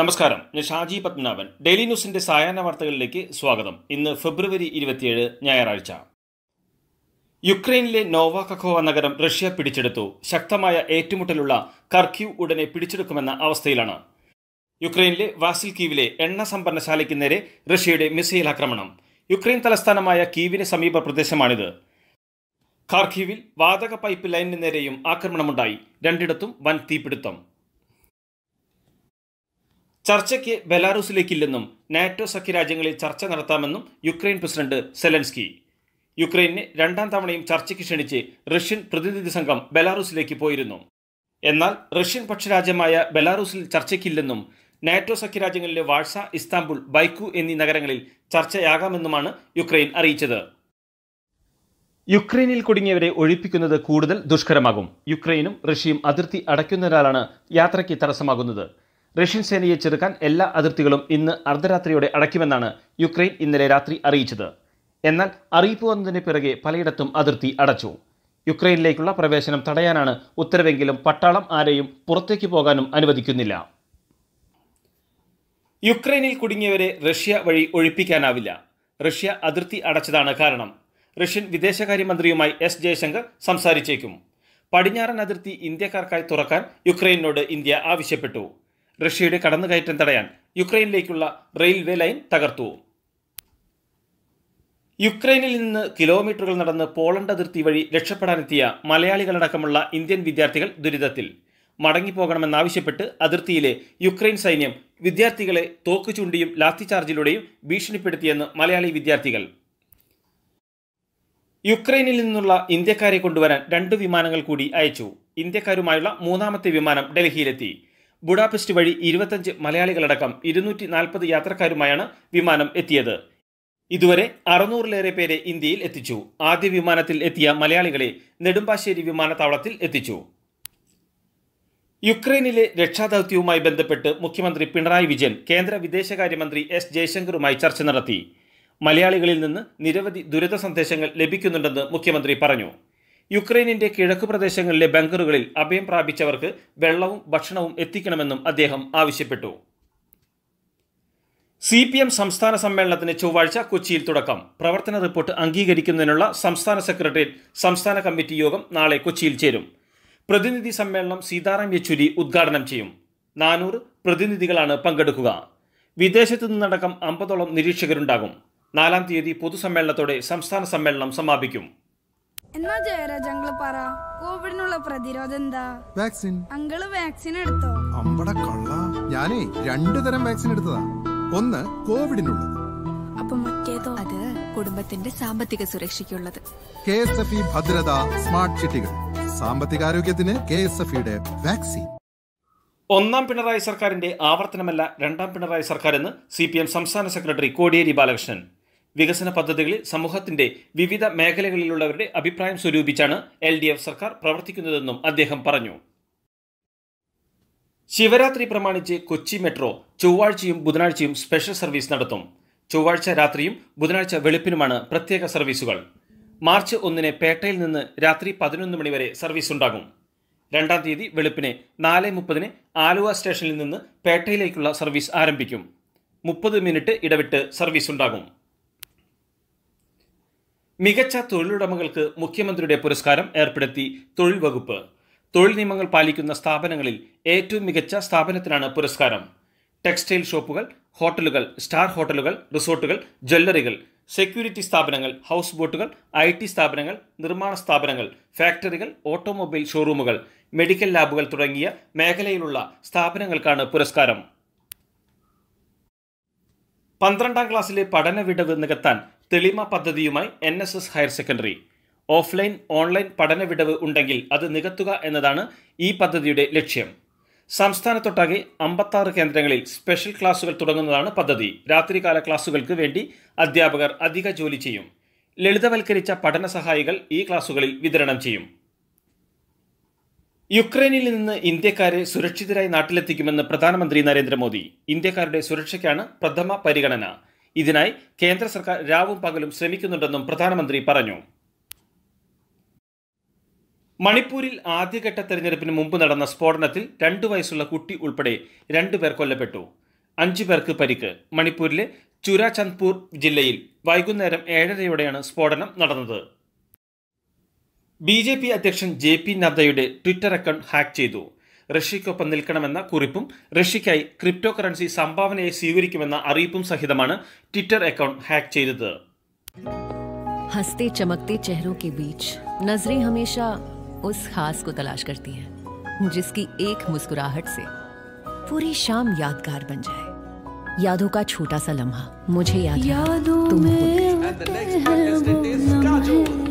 നമസ്കാരം ഞാൻ ഷാജി പത്മനാഭൻ ഡെയിലി ന്യൂസിന്റെ സായാഹ്ന വാർത്തകളിലേക്ക് സ്വാഗതം ഇന്ന് ഫെബ്രുവരി ഇരുപത്തിയേഴ് ഞായറാഴ്ച യുക്രൈനിലെ നോവാകഖോവ നഗരം റഷ്യ പിടിച്ചെടുത്തു ശക്തമായ ഏറ്റുമുട്ടലുള്ള കർക്യൂ ഉടനെ പിടിച്ചെടുക്കുമെന്ന അവസ്ഥയിലാണ് യുക്രൈനിലെ വാസിൽ കീവിലെ എണ്ണ സംഭരണശാലയ്ക്ക് നേരെ റഷ്യയുടെ മിസൈൽ ആക്രമണം യുക്രൈൻ തലസ്ഥാനമായ കീവിന് സമീപ പ്രദേശമാണിത് കാർഖീവിൽ വാതക പൈപ്പ് ലൈനിന് നേരെയും ആക്രമണമുണ്ടായി രണ്ടിടത്തും വൻ തീപിടുത്തം ചർച്ചയ്ക്ക് ബെലാറൂസിലേക്കില്ലെന്നും നാറ്റോ സഖ്യരാജ്യങ്ങളിൽ ചർച്ച നടത്താമെന്നും യുക്രൈൻ പ്രസിഡന്റ് സെലൻസ്കി യുക്രൈനെ രണ്ടാം തവണയും ചർച്ചയ്ക്ക് ക്ഷണിച്ച് റഷ്യൻ പ്രതിനിധി സംഘം ബെലാറൂസിലേക്ക് പോയിരുന്നു എന്നാൽ റഷ്യൻ പക്ഷരാജ്യമായ ബെലാറൂസിൽ ചർച്ചയ്ക്കില്ലെന്നും നാറ്റോ സഖ്യരാജ്യങ്ങളിലെ വാഴ്സ ഇസ്താംബുൾ ബൈക്കു എന്നീ നഗരങ്ങളിൽ ചർച്ചയാകാമെന്നുമാണ് യുക്രൈൻ അറിയിച്ചത് യുക്രൈനിൽ കുടുങ്ങിയവരെ ഒഴിപ്പിക്കുന്നത് കൂടുതൽ ദുഷ്കരമാകും യുക്രൈനും റഷ്യയും അതിർത്തി അടയ്ക്കുന്നതിനാലാണ് യാത്രയ്ക്ക് തടസ്സമാകുന്നത് റഷ്യൻ സേനയെ ചെറുക്കാൻ എല്ലാ അതിർത്തികളും ഇന്ന് അർദ്ധരാത്രിയോടെ അടയ്ക്കുമെന്നാണ് യുക്രൈൻ ഇന്നലെ രാത്രി അറിയിച്ചത് എന്നാൽ അറിയിപ്പ് വന്നതിന് പിറകെ പലയിടത്തും അതിർത്തി അടച്ചു യുക്രൈനിലേക്കുള്ള പ്രവേശനം തടയാനാണ് ഉത്തരവെങ്കിലും പട്ടാളം ആരെയും പുറത്തേക്ക് പോകാനും അനുവദിക്കുന്നില്ല യുക്രൈനിൽ കുടുങ്ങിയവരെ റഷ്യ വഴി ഒഴിപ്പിക്കാനാവില്ല റഷ്യ അതിർത്തി അടച്ചതാണ് കാരണം റഷ്യൻ വിദേശകാര്യമന്ത്രിയുമായി എസ് ജയശങ്കർ സംസാരിച്ചേക്കും പടിഞ്ഞാറൻ അതിർത്തി ഇന്ത്യക്കാർക്കായി തുറക്കാൻ യുക്രൈനോട് ഇന്ത്യ ആവശ്യപ്പെട്ടു റഷ്യയുടെ കടന്നുകയറ്റം തടയാൻ യുക്രൈനിലേക്കുള്ള റെയിൽവേ ലൈൻ തകർത്തു യുക്രൈനിൽ നിന്ന് കിലോമീറ്ററുകൾ നടന്ന് പോളണ്ട് അതിർത്തി വഴി രക്ഷപ്പെടാനെത്തിയ മലയാളികളടക്കമുള്ള ഇന്ത്യൻ വിദ്യാർത്ഥികൾ ദുരിതത്തിൽ മടങ്ങിപ്പോകണമെന്നാവശ്യപ്പെട്ട് അതിർത്തിയിലെ യുക്രൈൻ സൈന്യം വിദ്യാർത്ഥികളെ തോക്ക് ചൂണ്ടിയും ലാത്തിചാർജിലൂടെയും ഭീഷണിപ്പെടുത്തിയെന്ന് മലയാളി വിദ്യാർത്ഥികൾ യുക്രൈനിൽ നിന്നുള്ള ഇന്ത്യക്കാരെ കൊണ്ടുവരാൻ രണ്ട് വിമാനങ്ങൾ കൂടി അയച്ചു ഇന്ത്യക്കാരുമായുള്ള മൂന്നാമത്തെ വിമാനം ഡൽഹിയിലെത്തി ബുഡാപെസ്റ്റ് വഴി ഇരുപത്തഞ്ച് മലയാളികളടക്കം ഇരുന്നൂറ്റി നാൽപ്പത് യാത്രക്കാരുമായാണ് വിമാനം എത്തിയത് ഇതുവരെ അറുന്നൂറിലേറെ പേരെ ഇന്ത്യയിൽ എത്തിച്ചു ആദ്യ വിമാനത്തിൽ എത്തിയ മലയാളികളെ നെടുമ്പാശ്ശേരി വിമാനത്താവളത്തിൽ എത്തിച്ചു യുക്രൈനിലെ രക്ഷാദൌത്യവുമായി ബന്ധപ്പെട്ട് മുഖ്യമന്ത്രി പിണറായി വിജയൻ കേന്ദ്ര വിദേശകാര്യമന്ത്രി എസ് ജയശങ്കറുമായി ചർച്ച നടത്തി മലയാളികളിൽ നിന്ന് നിരവധി ദുരിത സന്ദേശങ്ങൾ ലഭിക്കുന്നുണ്ടെന്ന് മുഖ്യമന്ത്രി പറഞ്ഞു യുക്രൈനിന്റെ കിഴക്ക് പ്രദേശങ്ങളിലെ ബങ്കറുകളിൽ അഭയം പ്രാപിച്ചവർക്ക് വെള്ളവും ഭക്ഷണവും എത്തിക്കണമെന്നും അദ്ദേഹം ആവശ്യപ്പെട്ടു സി പി എം സംസ്ഥാന സമ്മേളനത്തിന് ചൊവ്വാഴ്ച കൊച്ചിയിൽ തുടക്കം പ്രവർത്തന റിപ്പോർട്ട് അംഗീകരിക്കുന്നതിനുള്ള സംസ്ഥാന സെക്രട്ടേറിയറ്റ് സംസ്ഥാന കമ്മിറ്റി യോഗം നാളെ കൊച്ചിയിൽ ചേരും പ്രതിനിധി സമ്മേളനം സീതാറാം യെച്ചൂരി ഉദ്ഘാടനം ചെയ്യും നാനൂറ് പ്രതിനിധികളാണ് പങ്കെടുക്കുക വിദേശത്തു നിന്നടക്കം അമ്പതോളം നിരീക്ഷകരുണ്ടാകും നാലാം തീയതി പൊതുസമ്മേളനത്തോടെ സംസ്ഥാന സമ്മേളനം സമാപിക്കും എന്നാ ജയരാജ് അങ്കിള് പറ കോവിഡിനുള്ള പ്രതിരോധം എന്താ വാക്സിൻ അങ്കിള് വാക്സിൻ എടുത്തോ അമ്പട കള്ള ഞാനേ രണ്ടു തരം വാക്സിൻ എടുത്തതാ ഒന്ന് കോവിഡിനുള്ളത് അപ്പൊ മറ്റേതോ അത് കുടുംബത്തിന്റെ സാമ്പത്തിക സുരക്ഷയ്ക്കുള്ളത് കെ എസ് എഫ് ഇ ഭദ്രത സ്മാർട്ട് ചിട്ടികൾ സാമ്പത്തികാരോഗ്യത്തിന് കെ എസ് എഫ് ഇയുടെ വാക്സിൻ ഒന്നാം പിണറായി സർക്കാരിന്റെ ആവർത്തനമല്ല രണ്ടാം പിണറായി സർക്കാരെന്ന് സി പി എം സംസ്ഥാന സെക്രട്ടറി കോടിയേരി ബാലകൃഷ്ണൻ വികസന പദ്ധതികളിൽ സമൂഹത്തിന്റെ വിവിധ മേഖലകളിലുള്ളവരുടെ അഭിപ്രായം സ്വരൂപിച്ചാണ് എൽ ഡി എഫ് സർക്കാർ പ്രവർത്തിക്കുന്നതെന്നും അദ്ദേഹം പറഞ്ഞു ശിവരാത്രി പ്രമാണിച്ച് കൊച്ചി മെട്രോ ചൊവ്വാഴ്ചയും ബുധനാഴ്ചയും സ്പെഷ്യൽ സർവീസ് നടത്തും ചൊവ്വാഴ്ച രാത്രിയും ബുധനാഴ്ച വെളുപ്പിനുമാണ് പ്രത്യേക സർവീസുകൾ മാർച്ച് ഒന്നിന് പേട്ടയിൽ നിന്ന് രാത്രി പതിനൊന്ന് മണിവരെ സർവീസ് ഉണ്ടാകും രണ്ടാം തീയതി വെളുപ്പിന് നാല് മുപ്പതിന് ആലുവ സ്റ്റേഷനിൽ നിന്ന് പേട്ടയിലേക്കുള്ള സർവീസ് ആരംഭിക്കും മുപ്പത് മിനിറ്റ് ഇടവിട്ട് സർവീസ് ഉണ്ടാകും മികച്ച തൊഴിലുടമകൾക്ക് മുഖ്യമന്ത്രിയുടെ പുരസ്കാരം ഏർപ്പെടുത്തി തൊഴിൽ വകുപ്പ് തൊഴിൽ നിയമങ്ങൾ പാലിക്കുന്ന സ്ഥാപനങ്ങളിൽ ഏറ്റവും മികച്ച സ്ഥാപനത്തിനാണ് പുരസ്കാരം ടെക്സ്റ്റൈൽ ഷോപ്പുകൾ ഹോട്ടലുകൾ സ്റ്റാർ ഹോട്ടലുകൾ റിസോർട്ടുകൾ ജ്വല്ലറികൾ സെക്യൂരിറ്റി സ്ഥാപനങ്ങൾ ഹൗസ് ബോട്ടുകൾ ഐ ടി സ്ഥാപനങ്ങൾ നിർമ്മാണ സ്ഥാപനങ്ങൾ ഫാക്ടറികൾ ഓട്ടോമൊബൈൽ ഷോറൂമുകൾ മെഡിക്കൽ ലാബുകൾ തുടങ്ങിയ മേഖലയിലുള്ള സ്ഥാപനങ്ങൾക്കാണ് പുരസ്കാരം പന്ത്രണ്ടാം ക്ലാസ്സിലെ പഠന വിടവ് നികത്താൻ തെളിമ പദ്ധതിയുമായി N S S higher secondary offline online പഠന വിടവ് ഉണ്ടെങ്കിൽ അത് നികത്തുക എന്നതാണ് ഈ പദ്ധതിയുടെ ലക്ഷ്യം സംസ്ഥാനത്തൊട്ടാകെ അമ്പത്താറ് കേന്ദ്രങ്ങളിൽ സ്പെഷ്യൽ ക്ലാസുകൾ തുടങ്ങുന്നതാണ് പദ്ധതി രാത്രികാല ക്ലാസുകൾക്ക് വേണ്ടി അധ്യാപകർ അധിക ജോലി ചെയ്യും ലളിതവൽക്കരിച്ച പഠന സഹായികൾ ഈ ക്ലാസുകളിൽ വിതരണം ചെയ്യും യുക്രൈനിൽ നിന്ന് ഇന്ത്യക്കാരെ സുരക്ഷിതരായി നാട്ടിലെത്തിക്കുമെന്ന് പ്രധാനമന്ത്രി നരേന്ദ്രമോദി ഇന്ത്യക്കാരുടെ സുരക്ഷയ്ക്കാണ് പ്രഥമ പരിഗണന ഇതിനായി കേന്ദ്ര സർക്കാർ രാവും പകലും ശ്രമിക്കുന്നുണ്ടെന്നും പ്രധാനമന്ത്രി പറഞ്ഞു മണിപ്പൂരിൽ ആദ്യഘട്ട തെരഞ്ഞെടുപ്പിന് മുമ്പ് നടന്ന സ്ഫോടനത്തിൽ രണ്ടു വയസ്സുള്ള കുട്ടി ഉൾപ്പെടെ രണ്ടുപേർ കൊല്ലപ്പെട്ടു അഞ്ചു പേർക്ക് പരിക്ക് മണിപ്പൂരിലെ ചുരാചന്ദ്പൂർ ജില്ലയിൽ വൈകുന്നേരം ഏഴരയോടെയാണ് സ്ഫോടനം നടന്നത് ബി ജെ പി അധ്യക്ഷൻ ജെ പി നദ്ദയുടെ ട്വിറ്റർ അക്കൗണ്ട് ഹാക്ക് ചെയ്തു رشિક کو پنل نکانے مںا کو رپم رشیکای کرپٹو کرنسی ਸੰಭಾವನေ स्वीकृतिमन्ना अरिपुम सहिदमान ట్విట్టర్ అకౌంట్ హ్యాక్ చేయదు హస్తే చమక్తే చహరో కే బీచ్ నజరీ హమేషా ఉస్ ఖాస్ కో తలాష్ కర్తీ హుం ఉస్కి ఏక్ ముస్కుراہట్ సే పూరీ షామ్ యాద్గార్ బన్ జాయే యాధు కా ਛोटा सा लम्हा ముజే యాద్యా తుమ్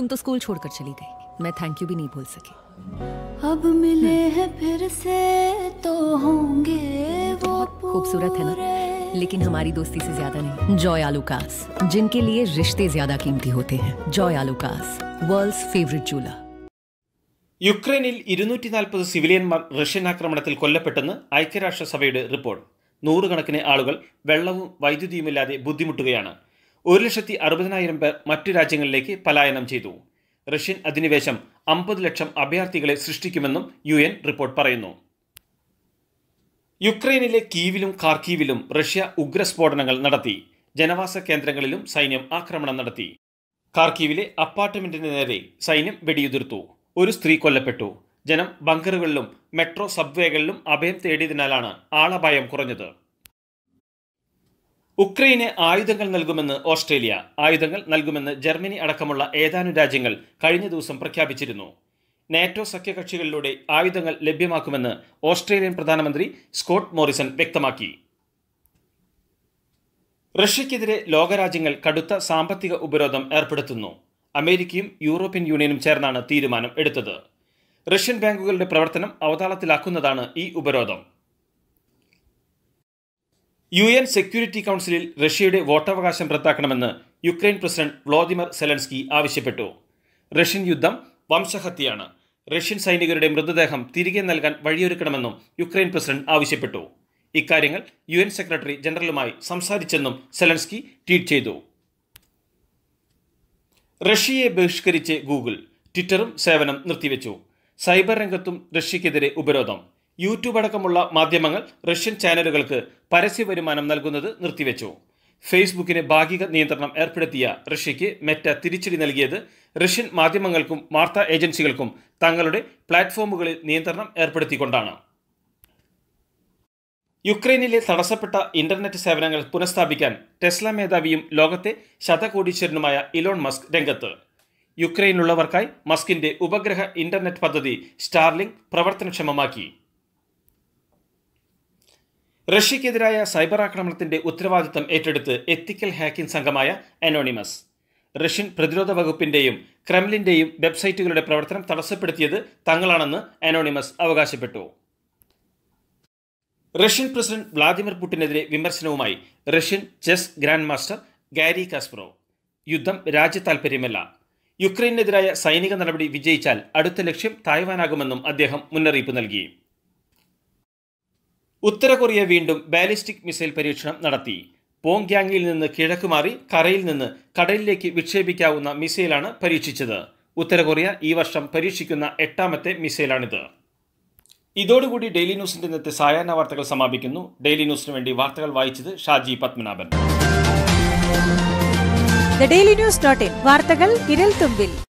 तुम तो स्कूल छोड़कर चली गई मैं थैंक यू भी नहीं बोल सकी अब मिले हैं फिर से तो होंगे वो खूबसूरत है ना लेकिन हमारी दोस्ती से ज्यादा नहीं जॉय आलूकास जिनके लिए रिश्ते ज्यादा कीमती होते हैं जॉय आलूकास വേൾഡ്സ് ഫേവറേറ്റ് ജൂല യുക്രൈനിൽ ഇരുന്നൂറ്റി നാൽപ്പത് സിവിലിയന്മാർ റഷ്യൻ ആക്രമണത്തിൽ കൊല്ലപ്പെട്ടെന്ന് ഐക്യരാഷ്ട്രസഭയുടെ റിപ്പോർട്ട് നൂറുകണക്കിന് ആളുകൾ വെള്ളവും വൈദ്യുതിയുമില്ലാതെ ബുദ്ധിമുട്ടുകയാണ് ഒരു ലക്ഷത്തി അറുപതിനായിരം പേർ മറ്റു രാജ്യങ്ങളിലേക്ക് പലായനം ചെയ്തു റഷ്യൻ അധിനിവേശം അമ്പത് ലക്ഷം അഭയാർത്ഥികളെ സൃഷ്ടിക്കുമെന്നും യു എൻ റിപ്പോർട്ട് പറയുന്നു യുക്രൈനിലെ കീവിലും കാർക്കീവിലും റഷ്യ ഉഗ്രസ്ഫോടനങ്ങൾ നടത്തി ജനവാസ കേന്ദ്രങ്ങളിലും സൈന്യം ആക്രമണം നടത്തി കാർക്കീവിലെ അപ്പാർട്ട്മെന്റിന് നേരെ സൈന്യം വെടിയുതിർത്തു ഒരു സ്ത്രീ കൊല്ലപ്പെട്ടു ജനം ബങ്കറുകളിലും മെട്രോ സബ്വേകളിലും അഭയം തേടിയതിനാലാണ് ആളപായം കുറഞ്ഞത് ഉക്രൈന് ആയുധങ്ങൾ നൽകുമെന്ന് ഓസ്ട്രേലിയ ആയുധങ്ങൾ നൽകുമെന്ന് ജർമ്മനി അടക്കമുള്ള ഏതാനും രാജ്യങ്ങൾ കഴിഞ്ഞ ദിവസം പ്രഖ്യാപിച്ചിരുന്നു നാറ്റോ സഖ്യകക്ഷികളിലൂടെ ആയുധങ്ങൾ ലഭ്യമാക്കുമെന്ന് ഓസ്ട്രേലിയൻ പ്രധാനമന്ത്രി സ്കോട്ട് മോറിസൺ വ്യക്തമാക്കി റഷ്യക്കെതിരെ ലോകരാജ്യങ്ങൾ കടുത്ത സാമ്പത്തിക ഉപരോധം ഏർപ്പെടുത്തുന്നു അമേരിക്കയും യൂറോപ്യൻ യൂണിയനും ചേർന്നാണ് തീരുമാനം എടുത്തത് റഷ്യൻ ബാങ്കുകളുടെ പ്രവർത്തനം അവതാളത്തിലാക്കുന്നതാണ് ഈ ഉപരോധം യു എൻ സെക്യൂരിറ്റി കൗൺസിലിൽ റഷ്യയുടെ വോട്ടവകാശം റദ്ദാക്കണമെന്ന് യുക്രൈൻ പ്രസിഡന്റ് വ്ളാദിമിർ സെലൻസ്കി ആവശ്യപ്പെട്ടു റഷ്യൻ യുദ്ധം വംശഹത്യയാണ് റഷ്യൻ സൈനികരുടെ മൃതദേഹം തിരികെ നൽകാൻ വഴിയൊരുക്കണമെന്നും യുക്രൈൻ പ്രസിഡന്റ് ആവശ്യപ്പെട്ടു ഇക്കാര്യങ്ങൾ യു എൻ സെക്രട്ടറി ജനറലുമായി സംസാരിച്ചെന്നും സെലൻസ്കി ട്വീറ്റ് ചെയ്തു റഷ്യയെ ബഹിഷ്കരിച്ച് ഗൂഗിൾ ട്വിറ്ററും സേവനം നിർത്തിവെച്ചു സൈബർ രംഗത്തും റഷ്യക്കെതിരെ ഉപരോധം യൂട്യൂബ് അടക്കമുള്ള മാധ്യമങ്ങൾ റഷ്യൻ ചാനലുകൾക്ക് പരസ്യ വരുമാനം നൽകുന്നത് നിർത്തിവെച്ചു ഫേസ്ബുക്കിന് ഭാഗിക നിയന്ത്രണം ഏർപ്പെടുത്തിയ റഷ്യയ്ക്ക് മെറ്റ തിരിച്ചടി നൽകിയത് റഷ്യൻ മാധ്യമങ്ങൾക്കും വാർത്താ ഏജൻസികൾക്കും തങ്ങളുടെ പ്ലാറ്റ്ഫോമുകളിൽ നിയന്ത്രണം ഏർപ്പെടുത്തിക്കൊണ്ടാണ് യുക്രൈനിലെ തടസ്സപ്പെട്ട ഇന്റർനെറ്റ് സേവനങ്ങൾ പുനഃസ്ഥാപിക്കാൻ ടെസ്ല മേധാവിയും ലോകത്തെ ശതകോടീശ്വരനുമായ ഇലോൺ മസ്ക് രംഗത്ത് യുക്രൈനിലുള്ളവർക്കായി മസ്കിന്റെ ഉപഗ്രഹ ഇന്റർനെറ്റ് പദ്ധതി സ്റ്റാർലിംഗ് പ്രവർത്തനക്ഷമമാക്കി റഷ്യക്കെതിരായ സൈബർ ആക്രമണത്തിന്റെ ഉത്തരവാദിത്തം ഏറ്റെടുത്ത് എത്തിക്കൽ ഹാക്കിംഗ് സംഘമായ അനോണിമസ് റഷ്യൻ പ്രതിരോധ വകുപ്പിന്റെയും ക്രെംലിന്റെയും വെബ്സൈറ്റുകളുടെ പ്രവർത്തനം തടസ്സപ്പെടുത്തിയത് തങ്ങളാണെന്ന് അനോണിമസ് അവകാശപ്പെട്ടു റഷ്യൻ പ്രസിഡന്റ് വ്ളാദിമിർ പുടിനെതിരെ വിമർശനവുമായി Russian chess grandmaster Garry Kasparov യുദ്ധം രാജ്യതാൽപര്യമല്ല യുക്രൈനെതിരായ സൈനിക നടപടി വിജയിച്ചാൽ അടുത്ത ലക്ഷ്യം തായ്വാനാകുമെന്നും അദ്ദേഹം മുന്നറിയിപ്പ് നൽകി ഉത്തര കൊറിയ വീണ്ടും ബാലിസ്റ്റിക് മിസൈൽ പരീക്ഷണം നടത്തി പോങ്ക്യാങ്ങിൽ നിന്ന് കിഴക്കുമാറി കരയിൽ നിന്ന് കടലിലേക്ക് വിക്ഷേപിക്കാവുന്ന മിസൈലാണ് പരീക്ഷിച്ചത് ഉത്തര കൊറിയ ഈ വർഷം പരീക്ഷിക്കുന്ന എട്ടാമത്തെ മിസൈലാണിത് ഇതോടുകൂടി ഡെയിലി ന്യൂസിന്റെ ഇന്നത്തെ സായാഹ്ന വാർത്തകൾ സമാപിക്കുന്നു ഡെയിലി ന്യൂസിന് വേണ്ടി വാർത്തകൾ വായിച്ചത് Shaji Padmanabhan daily news dot in വാർത്തകൾ